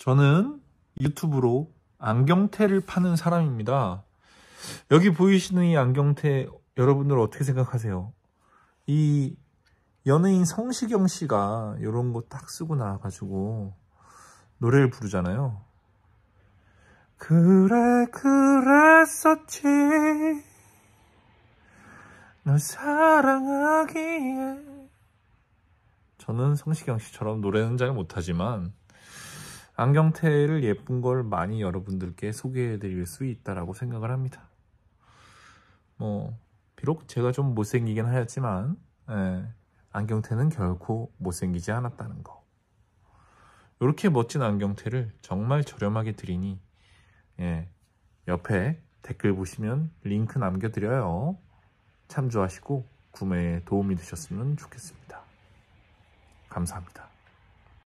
저는 유튜브로 안경테를 파는 사람입니다. 여기 보이시는 이 안경테 여러분들 어떻게 생각하세요? 이 연예인 성시경 씨가 이런 거 딱 쓰고 나와가지고 노래를 부르잖아요. 그래 그랬었지 널 사랑하기에 저는 성시경 씨처럼 노래는 잘 못하지만 안경테를 예쁜 걸 많이 여러분들께 소개해 드릴 수 있다라고 생각을 합니다. 뭐 비록 제가 좀 못생기긴 하였지만 예, 안경테는 결코 못생기지 않았다는 거. 이렇게 멋진 안경테를 정말 저렴하게 드리니 예, 옆에 댓글 보시면 링크 남겨드려요. 참조하시고 구매에 도움이 되셨으면 좋겠습니다. 감사합니다.